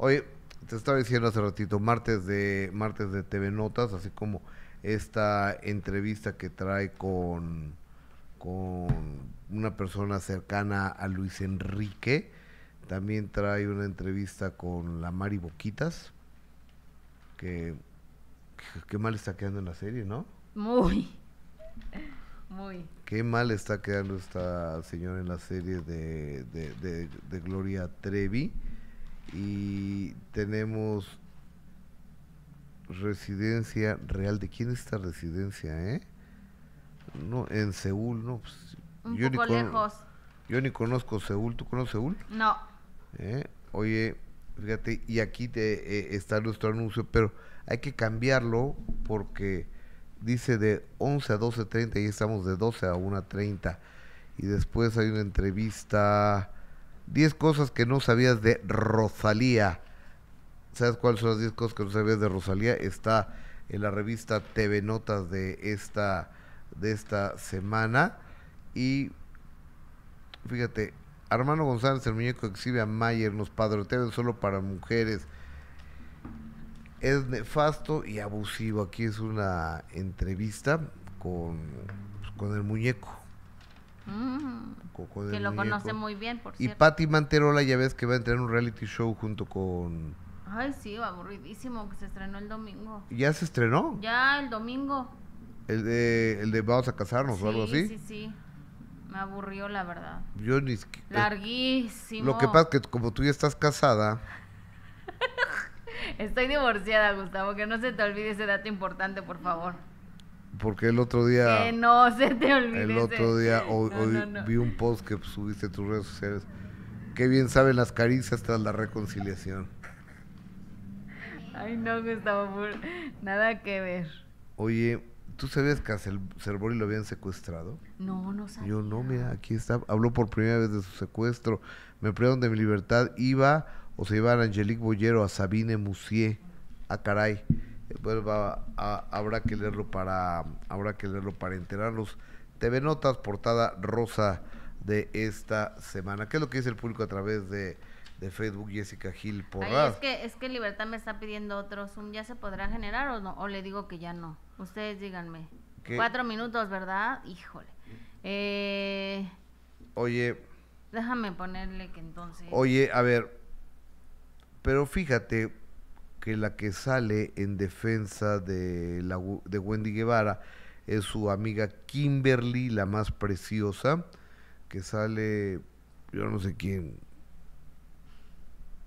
Oye, te estaba diciendo hace ratito, martes de, martes de TV Notas, así como esta entrevista que trae con, con una persona cercana a Luis Enrique. También trae una entrevista con la Mari Boquitas, que qué mal está quedando en la serie, ¿no? Muy. Muy. Qué mal está quedando esta señora en la serie de Gloria Trevi y tenemos residencia real. ¿De quién es esta residencia, eh? No, en Seúl, no. Pues, yo ni lejos. Yo ni conozco Seúl. ¿Tú conoces Seúl? No. Eh, oye, fíjate, y aquí te, eh, está nuestro anuncio, pero hay que cambiarlo porque dice de 11 a 12.30 y estamos de 12 a 1.30. Y después hay una entrevista diez cosas que no sabías de Rosalía. ¿Sabes cuáles son las 10 cosas que no sabías de Rosalía? Está en la revista TV Notas de esta, de esta semana. Y fíjate, Armando González, el muñeco, exhibe a Mayer, nos padrotean solo para mujeres. Es nefasto y abusivo. Aquí es una entrevista con, con el muñeco. Mm. Que lo conoce muy bien, por Y cierto. Patti Manterola, ya ves que va a entrar en un reality show junto con... Ay, sí, aburridísimo, que se estrenó el domingo. ¿Ya se estrenó? Ya, el domingo. El de, el de Vamos a casarnos o algo así. Sí, sí, Me aburrió, la verdad. Yo ni... Eh, Larguísimo. Lo que pasa es que como tú ya estás casada... Estoy divorciada, Gustavo, que no se te olvide ese dato importante, por favor. Porque el otro día. Que no se te olvide. El otro día, vi un post que subiste tus redes sociales. Qué bien saben las caricias tras la reconciliación. Ay, no, Gustavo, por nada que ver. Oye, ¿tú sabías que a Cervori lo habían secuestrado? No, no sé. Yo no, mira, aquí está. Habló por primera vez de su secuestro. Me privaron de mi libertad. Iba o se a Angelique Boyero, a Sabine Musier. A ah, caray habrá que leerlo para habrá que leerlo para enterarnos. TV Notas, portada rosa de esta semana. ¿Qué es lo que dice el público a través de, Facebook Jessica Gil por Es que, es que Libertad me está pidiendo otro Zoom. ¿Ya se podrá generar o no? O le digo que ya no. Ustedes díganme. Cuatro minutos, ¿verdad? Híjole. Eh, oye. Déjame ponerle que entonces. Oye, a ver. Pero fíjate, que la que sale en defensa de, la, de Wendy Guevara es su amiga Kimberly, la más preciosa, que sale, yo no sé quién,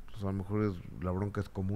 pues, a lo mejor es, la bronca es común.